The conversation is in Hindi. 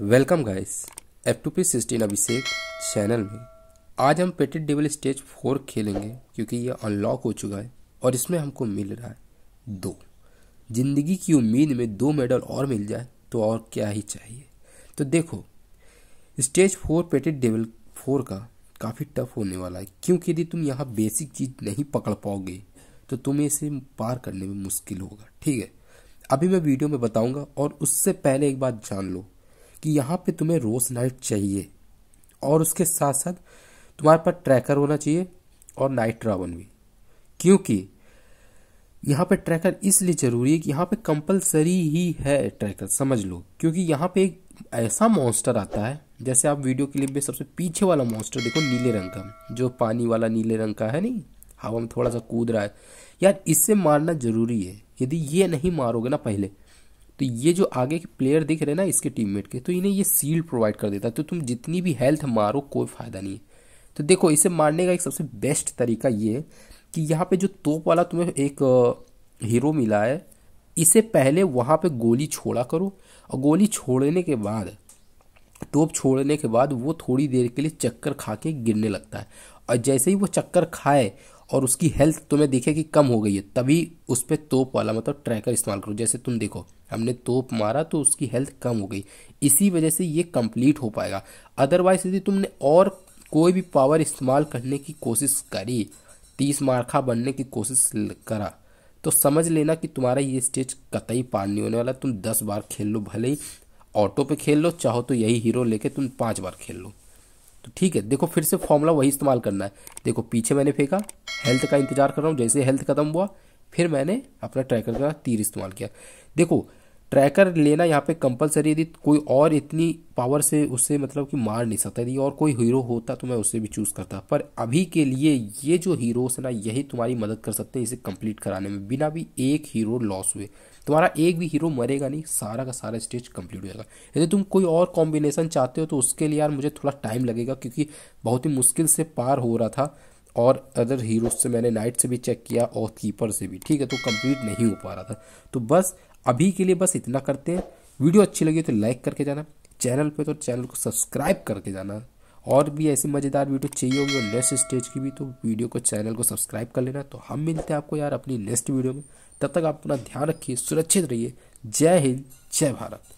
welcome guys F two P sixteen Abhishek channel में आज हम पेटेड डेवल स्टेज फोर खेलेंगे क्योंकि ये अनलॉक हो चुका है और इसमें हमको मिल रहा है दो जिंदगी की उम्मीद में दो मेडल और मिल जाए तो और क्या ही चाहिए तो देखो स्टेज फोर पेटेड डेवल फोर का काफ़ी टफ होने वाला है क्योंकि यदि तुम यहाँ बेसिक चीज़ नहीं पकड़ पाओगे तो तुम्हें इसे पार करने में मुश्किल होगा ठीक है अभी मैं वीडियो में बताऊंगा और उससे पहले एक बात जान लो कि यहाँ पे तुम्हें रोज लाइट चाहिए और उसके साथ साथ तुम्हारे पास ट्रैकर होना चाहिए और नाइट ड्रावन भी क्योंकि यहाँ पे ट्रैकर इसलिए जरूरी है कि यहाँ पे कंपलसरी ही है ट्रैकर समझ लो क्योंकि यहाँ पे एक ऐसा मॉन्स्टर आता है जैसे आप वीडियो क्लिप में सबसे पीछे वाला मॉन्स्टर देखो नीले रंग का जो पानी वाला नीले रंग का है नहीं हवा में थोड़ा सा कूद रहा है यार इससे मारना जरूरी है यदि ये नहीं मारोगे ना पहले तो ये जो आगे के प्लेयर दिख रहे हैं ना इसके टीममेट के तो इन्हें ये सील्ड प्रोवाइड कर देता है तो तुम जितनी भी हेल्थ मारो कोई फ़ायदा नहीं है तो देखो इसे मारने का एक सबसे बेस्ट तरीका ये है कि यहाँ पे जो तोप वाला तुम्हें एक हीरो मिला है इसे पहले वहाँ पे गोली छोड़ा करो और गोली छोड़ने के बाद टोप छोड़ने के बाद वो थोड़ी देर के लिए चक्कर खा के गिरने लगता है और जैसे ही वो चक्कर खाए और उसकी हेल्थ तुम्हें देखे कि कम हो गई है तभी उस पर तोप वाला मतलब ट्रैकर इस्तेमाल करो जैसे तुम देखो हमने तोप मारा तो उसकी हेल्थ कम हो गई इसी वजह से ये कंप्लीट हो पाएगा अदरवाइज यदि तुमने और कोई भी पावर इस्तेमाल करने की कोशिश करी तीस मारखा बनने की कोशिश करा तो समझ लेना कि तुम्हारा ये स्टेज कतई पार नहीं होने वाला तुम दस बार खेल लो भले ही ऑटो पे खेल लो चाहो तो यही हीरो लेके तुम पाँच बार खेल लो तो ठीक है देखो फिर से फॉर्मूला वही इस्तेमाल करना है देखो पीछे मैंने फेंका हेल्थ का इंतजार कर रहा हूँ जैसे हेल्थ खत्म हुआ फिर मैंने अपना ट्रैकर का तीर इस्तेमाल किया देखो ट्रैकर लेना यहाँ पे कंपलसरी यदि कोई और इतनी पावर से उससे मतलब कि मार नहीं सकता यदि और कोई हीरो होता तो मैं उससे भी चूज़ करता पर अभी के लिए ये जो हीरोस है ना यही तुम्हारी मदद कर सकते हैं इसे कंप्लीट कराने में बिना भी एक हीरो लॉस हुए तुम्हारा एक भी हीरो मरेगा नहीं सारा का सारा स्टेज कंप्लीट हो जाएगा यदि तुम कोई और कॉम्बिनेशन चाहते हो तो उसके लिए यार मुझे थोड़ा टाइम लगेगा क्योंकि बहुत ही मुश्किल से पार हो रहा था और अदर हीरोज से मैंने नाइट से भी चेक किया और कीपर से भी ठीक है तो कंप्लीट नहीं हो पा रहा था तो बस अभी के लिए बस इतना करते हैं वीडियो अच्छी लगी तो लाइक करके जाना चैनल पे तो चैनल को सब्सक्राइब करके जाना और भी ऐसी मज़ेदार वीडियो चाहिए होगी और नेक्स्ट स्टेज की भी तो वीडियो को चैनल को सब्सक्राइब कर लेना तो हम मिलते हैं आपको यार अपनी नेक्स्ट वीडियो में तब तक आप अपना ध्यान रखिए सुरक्षित रहिए जय हिंद जय भारत